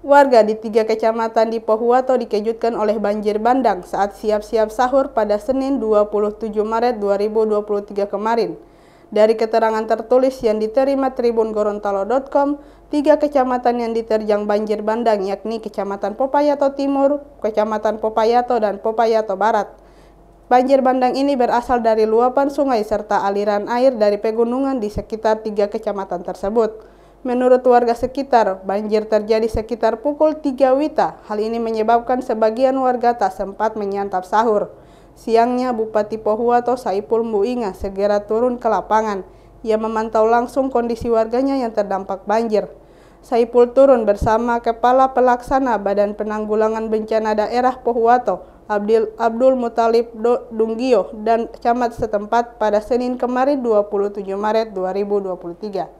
Warga di tiga kecamatan di Pohuwato dikejutkan oleh banjir bandang saat siap-siap sahur pada Senin 27 Maret 2023 kemarin. Dari keterangan tertulis yang diterima Tribun Gorontalo.com, tiga kecamatan yang diterjang banjir bandang yakni Kecamatan Popayato Timur, Kecamatan Popayato, dan Popayato Barat. Banjir bandang ini berasal dari luapan sungai serta aliran air dari pegunungan di sekitar tiga kecamatan tersebut. Menurut warga sekitar, banjir terjadi sekitar pukul 3 Wita. Hal ini menyebabkan sebagian warga tak sempat menyantap sahur. Siangnya Bupati Pohuwato Saipul Muinga segera turun ke lapangan. Ia memantau langsung kondisi warganya yang terdampak banjir. Saipul turun bersama Kepala Pelaksana Badan Penanggulangan Bencana Daerah Pohuwato, Abdul, Abdul Mutalib Dunggio, dan camat setempat pada Senin kemarin 27 Maret 2023.